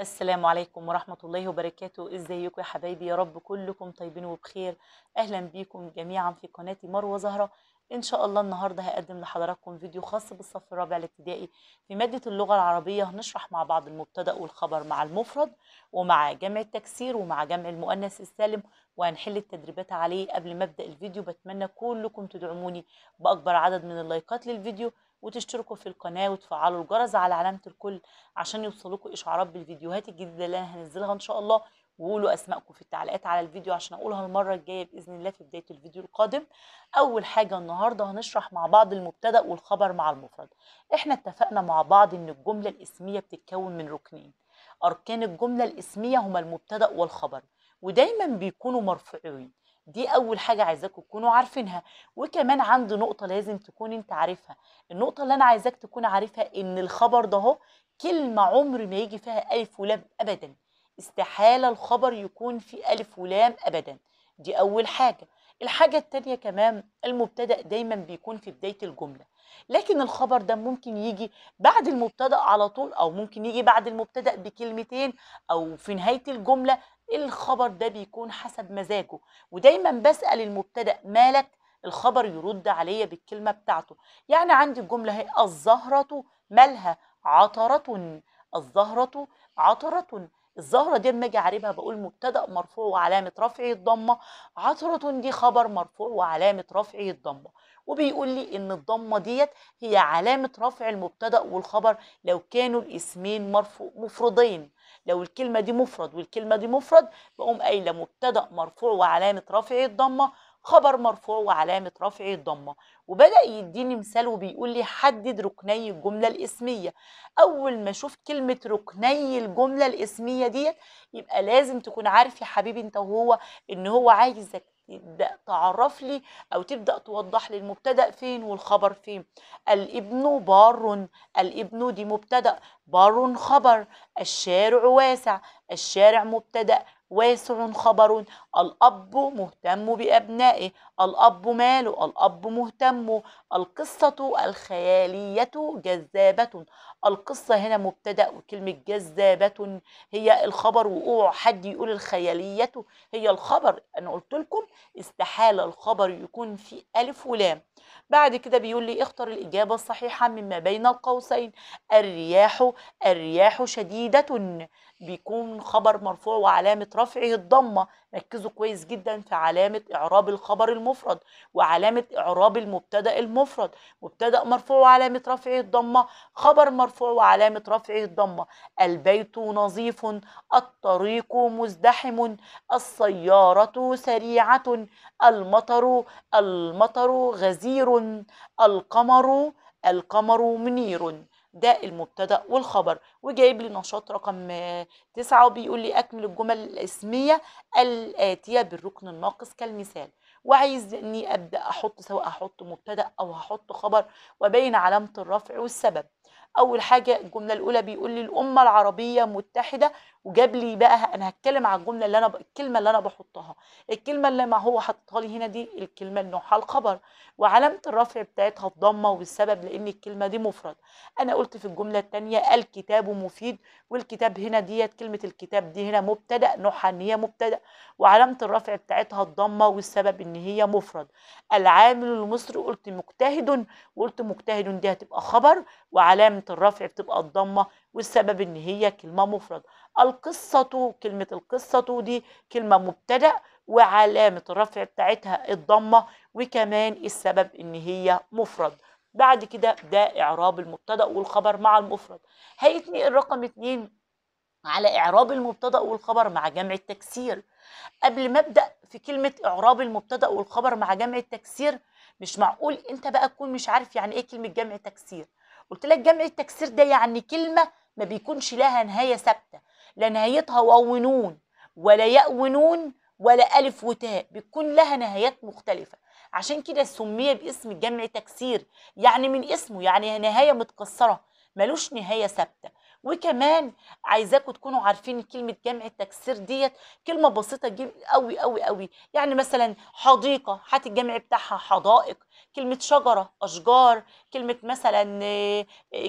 السلام عليكم ورحمة الله وبركاته ازيكم يا حبايبي يا رب كلكم طيبين وبخير اهلا بيكم جميعا في قناة مروة زهرة ان شاء الله النهارده هقدم لحضراتكم فيديو خاص بالصف الرابع الابتدائي في ماده اللغه العربيه هنشرح مع بعض المبتدا والخبر مع المفرد ومع جمع التكسير ومع جمع المؤنث السالم وهنحل التدريبات عليه قبل ما ابدا الفيديو بتمنى كلكم تدعموني باكبر عدد من اللايكات للفيديو وتشتركوا في القناه وتفعلوا الجرس على علامه الكل عشان يوصلكم اشعارات بالفيديوهات الجديده اللي انا هنزلها ان شاء الله وقولوا اسمائكم في التعليقات على الفيديو عشان اقولها المره الجايه باذن الله في بدايه الفيديو القادم اول حاجه النهارده هنشرح مع بعض المبتدا والخبر مع المفرد احنا اتفقنا مع بعض ان الجمله الاسميه بتتكون من ركنين اركان الجمله الاسميه هما المبتدا والخبر ودايما بيكونوا مرفوعين دي اول حاجه عايزاكم تكونوا عارفينها وكمان عندي نقطه لازم تكون انت عارفها النقطه اللي انا عايزاك تكون عارفها ان الخبر ده كلمه عمر ما يجي فيها الف ولام ابدا استحالة الخبر يكون في ألف ولام أبدا دي أول حاجة الحاجة التانية كمان المبتدأ دايما بيكون في بداية الجملة لكن الخبر ده ممكن يجي بعد المبتدأ على طول أو ممكن يجي بعد المبتدأ بكلمتين أو في نهاية الجملة الخبر ده بيكون حسب مزاجه ودايما بسأل المبتدأ مالك الخبر يرد عليا بالكلمة بتاعته يعني عندي الجملة هي الزهرة مالها عطرة الزهرة عطرة الزهرة دي لما اجي اعربها بقول مبتدأ مرفوع وعلامة رفعه الضمة عطرة دي خبر مرفوع وعلامة رفعه الضمة وبيقول لي ان الضمة ديت هي علامة رفع المبتدأ والخبر لو كانوا الاسمين مرفوع مفردين لو الكلمة دي مفرد والكلمة دي مفرد بقوم قايلة مبتدأ مرفوع وعلامة رفعه الضمة خبر مرفوع وعلامة رفع الضمة وبدأ يديني مثال وبيقول لي حدد ركني الجملة الاسمية أول ما أشوف كلمة ركني الجملة الاسمية ديت يبقى لازم تكون عارف يا حبيبي أنت وهو إن هو عايزك تبدا تعرف لي او تبدا توضح لي المبتدا فين والخبر فين الابن بار الابن دي مبتدا بار خبر الشارع واسع الشارع مبتدا واسع خبر الأب مهتم بأبنائه الأب ماله الأب مهتم القصة الخيالية جذابة القصة هنا مبتدأ وكلمة جذابة هي الخبر وقوع حد يقول الخيالية هي الخبر أنا قلت لكم استحالة الخبر يكون في ألف ولام بعد كده بيقول لي اختر الإجابة الصحيحة مما بين القوسين الرياح الرياح شديدة بيكون خبر مرفوع وعلامة رفعه الضمة ركزوا كويس جدا في علامة إعراب الخبر المفرد وعلامة إعراب المبتدأ المفرد مبتدأ مرفوع وعلامة رفعه الضمة خبر مرفوع وعلامة رفعه الضمة البيت نظيف الطريق مزدحم السيارة سريعة المطر المطر غزير القمر القمر منير ده المبتدا والخبر وجايب لي نشاط رقم تسعة وبيقول لي اكمل الجمل الاسميه الاتيه بالركن الناقص كالمثال وعايز اني ابدا احط سواء احط مبتدا او هحط خبر وبين علامه الرفع والسبب اول حاجه الجمله الاولى بيقول لي الامه العربيه متحده وجاب لي بقى انا هتكلم على الجمله اللي انا ب... الكلمه اللي انا بحطها الكلمه اللي ما هو حاططها لي هنا دي الكلمه نوعها الخبر وعلامه الرفع بتاعتها الضمه والسبب لان الكلمه دي مفرد انا قلت في الجمله الثانيه الكتاب مفيد والكتاب هنا ديت كلمه الكتاب دي هنا مبتدا نوعها ان هي مبتدا وعلامه الرفع بتاعتها الضمه والسبب ان هي مفرد العامل المصري قلت مجتهد وقلت مجتهد دي هتبقى خبر وعلامه الرفع بتبقى الضمه والسبب ان هي كلمه مفرد القصه كلمه القصه دي كلمه مبتدا وعلامه الرفع بتاعتها الضمه وكمان السبب ان هي مفرد بعد كده ده اعراب المبتدا والخبر مع المفرد هيتني رقم اتنين على اعراب المبتدا والخبر مع جمع التكسير قبل ما ابدا في كلمه اعراب المبتدا والخبر مع جمع التكسير مش معقول انت بقى تكون مش عارف يعني ايه كلمه جمع تكسير قلت لك جمع التكسير ده يعني كلمه ما بيكونش لها نهاية ثابتة لا نهايتها واو ونون ولا ياء ونون ولا ألف وتاء بتكون لها نهايات مختلفة عشان كده سمي باسم الجمع تكسير يعني من اسمه يعني نهاية متكسرة ملوش نهاية ثابتة وكمان عايزاكم تكونوا عارفين كلمه جمع التكسير ديت كلمه بسيطه جدا قوي قوي قوي يعني مثلا حديقه هات الجمع بتاعها حدائق كلمه شجره اشجار كلمه مثلا آه،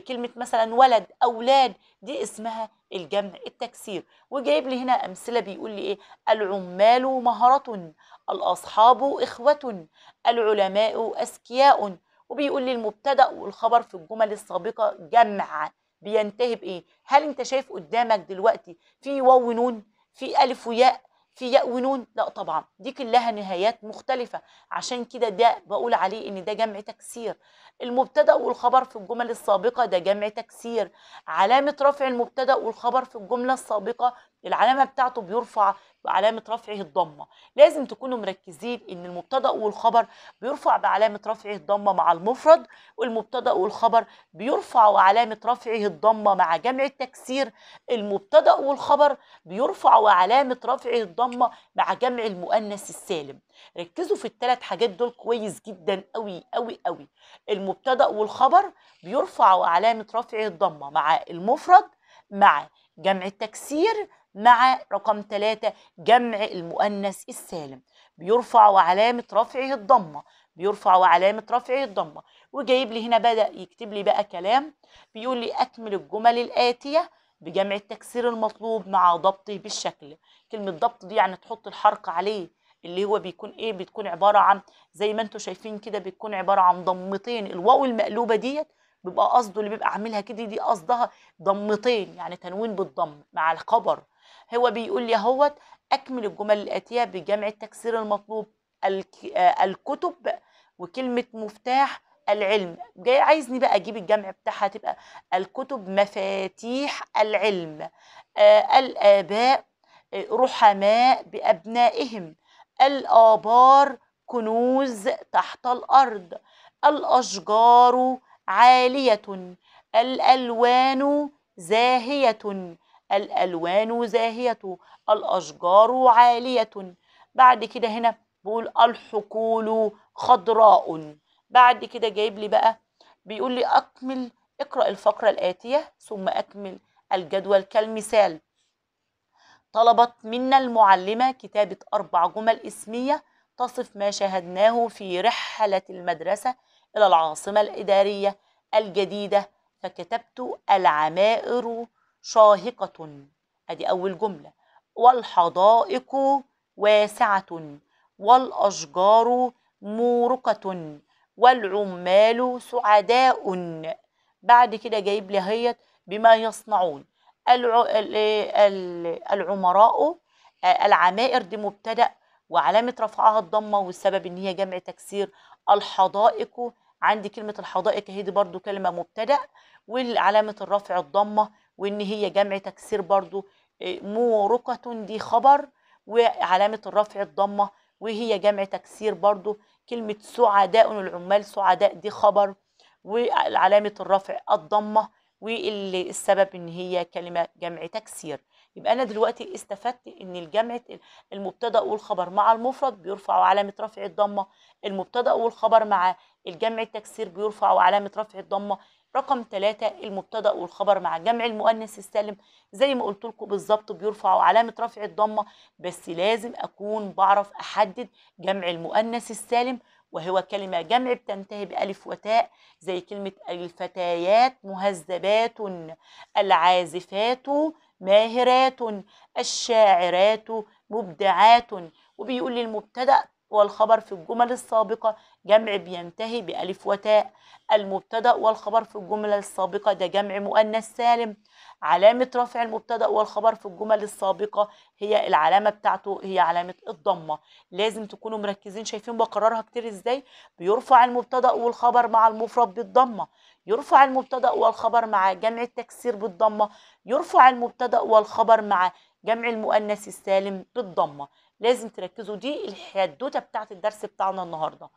كلمه مثلا ولد اولاد دي اسمها الجمع التكسير وجايب لي هنا امثله بيقول لي ايه العمال مهره الاصحاب اخوه العلماء اذكياء وبيقول لي المبتدا والخبر في الجمل السابقه جمع بينتهي بايه هل انت شايف قدامك دلوقتي في واو ونون في الف وياء في ياء ونون لا طبعا دي كلها نهايات مختلفه عشان كده ده بقول عليه ان ده جمع تكسير المبتدا والخبر في الجمل السابقه ده جمع تكسير علامه رفع المبتدا والخبر في الجمله السابقه العلامه بتاعته بيرفع بعلامه رفعه الضمه لازم تكونوا مركزين ان المبتدا والخبر بيرفع بعلامه رفعه الضمه مع المفرد والمبتدا والخبر بيرفع وعلامه رفعه الضمه مع جمع التكسير المبتدا والخبر بيرفع وعلامه رفعه الضمه مع جمع المؤنث السالم ركزوا في الثلاث حاجات دول كويس جدا قوي قوي قوي المبتدا والخبر بيرفع وعلامه رفعه الضمه مع المفرد مع جمع التكسير مع رقم 3 جمع المؤنث السالم بيرفع وعلامة رفعه الضمة بيرفع وعلامة رفعه الضمة وجايب لي هنا بدأ يكتب لي بقى كلام بيقول لي أكمل الجمل الآتية بجمع التكسير المطلوب مع ضبطه بالشكل كلمة ضبط دي يعني تحط الحرق عليه اللي هو بيكون ايه بتكون عبارة عن زي ما انتم شايفين كده بتكون عبارة عن ضمتين الواو المقلوبة ديت بيبقى قصده اللي بيبقى عاملها كده دي قصدها ضمتين يعني تنوين بالضم مع الخبر هو بيقول لي اهوت اكمل الجمل الاتيه بجمع التكسير المطلوب الكتب وكلمه مفتاح العلم جاي عايزني بقى اجيب الجمع بتاعها تبقى الكتب مفاتيح العلم آه الاباء آه، رحماء بابنائهم الابار كنوز تحت الارض الاشجار عاليه الالوان زاهيه الألوان زاهية الأشجار عالية بعد كده هنا بقول الحقول خضراء بعد كده جايب لي بقى بيقول لي أكمل اقرأ الفقرة الآتية ثم أكمل الجدول كالمثال طلبت منا المعلمة كتابة أربع جمل اسمية تصف ما شاهدناه في رحلة المدرسة إلى العاصمة الإدارية الجديدة فكتبت العمائر شاهقة أدي أول جملة والحدائق واسعة والأشجار مورقة والعمال سعداء بعد كده جايب لي هيت بما يصنعون العمراء العمائر دي مبتدأ وعلامة رفعها الضمة والسبب إن هي جمع تكسير الحدائق عندي كلمة الحدائق هي دي برضو كلمة مبتدأ والعلامة الرفع الضمة وان هي جمع تكسير برضو آه، مورقة دي خبر وعلامة الرفع الضمة وهي جمع تكسير برضو كلمة سعداء العمال سعداء دي خبر وعلامة الرفع الضمة والسبب ان هي كلمة جمع تكسير يبقى انا دلوقتي استفدت ان الجمع المبتدا والخبر مع المفرد بيرفع علامه رفع الضمه المبتدا والخبر مع الجمع التكسير بيرفع علامه رفع الضمه رقم ثلاثة المبتدأ والخبر مع جمع المؤنث السالم زي ما قلت لكم بالظبط بيرفعوا علامة رفع الضمة بس لازم أكون بعرف أحدد جمع المؤنث السالم وهو كلمة جمع بتنتهي بألف وتاء زي كلمة الفتيات مهذبات العازفات ماهرات الشاعرات مبدعات وبيقول للمبتدأ والخبر في الجمل السابقة جمع بينتهي بألف وتاء المبتدأ والخبر في الجملة السابقة ده جمع مؤنث سالم علامة رفع المبتدأ والخبر في الجمل السابقة هي العلامة بتاعته هي علامة الضمة لازم تكونوا مركزين شايفين بكررها كتير ازاي بيرفع المبتدأ والخبر مع المفرد بالضمة يرفع المبتدأ والخبر مع جمع التكسير بالضمة يرفع المبتدأ والخبر مع جمع المؤنث السالم بالضمة لازم تركزوا دي الحدوته بتاعه الدرس بتاعنا النهارده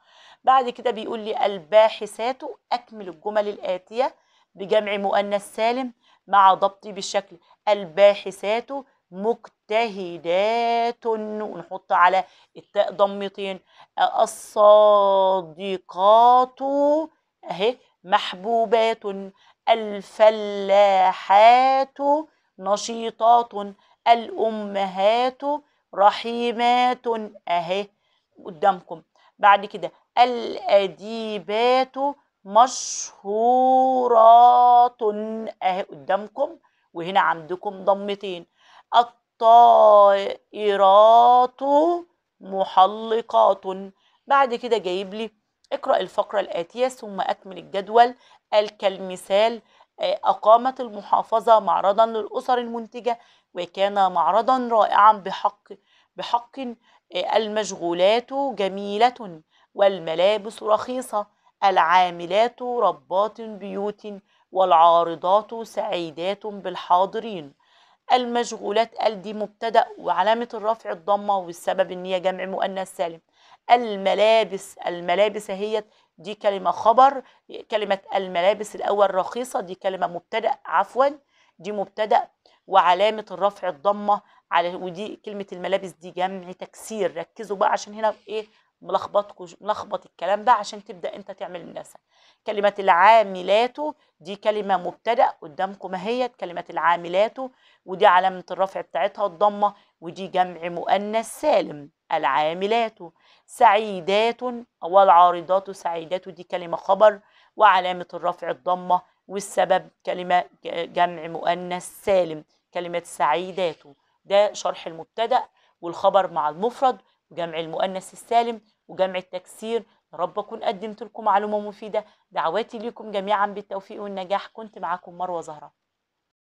بعد كده بيقول لي الباحثات اكمل الجمل الاتيه بجمع مؤنث سالم مع ضبطي بالشكل الباحثات مجتهدات ونحط على التاء ضمتين الصادقات اهي محبوبات الفلاحات نشيطات الامهات رحيمات اهي قدامكم بعد كده الاديبات مشهورات اهي قدامكم وهنا عندكم ضمتين الطائرات محلقات بعد كده جايب لي اقرأ الفقرة الآتية ثم أكمل الجدول كالمثال أقامت آه، المحافظة معرضا للأسر المنتجة وكان معرضا رائعا بحق بحق آه، المشغولات جميلة والملابس رخيصة العاملات ربات بيوت والعارضات سعيدات بالحاضرين المشغولات قال دي مبتدا وعلامه الرفع الضمه والسبب ان هي جمع مؤنث سالم الملابس الملابس هي دي كلمه خبر كلمه الملابس الاول رخيصه دي كلمه مبتدا عفوا دي مبتدا وعلامة الرفع الضمة على ودي كلمة الملابس دي جمع يعني تكسير ركزوا بقى عشان هنا ايه ملخبطكوا ملخبط الكلام ده عشان تبدأ انت تعمل النسق كلمة العاملات دي كلمة مبتدأ قدامكم اهيت كلمة العاملات ودي علامة الرفع بتاعتها الضمة ودي جمع مؤنث سالم العاملات سعيدات أو العارضات سعيدات دي كلمة خبر وعلامة الرفع الضمة والسبب كلمة جمع مؤنث سالم كلمة سعيدات ده شرح المبتدأ والخبر مع المفرد وجمع المؤنث السالم وجمع التكسير يا رب أكون قدمت لكم معلومة مفيدة دعواتي لكم جميعا بالتوفيق والنجاح كنت معاكم مروة زهرة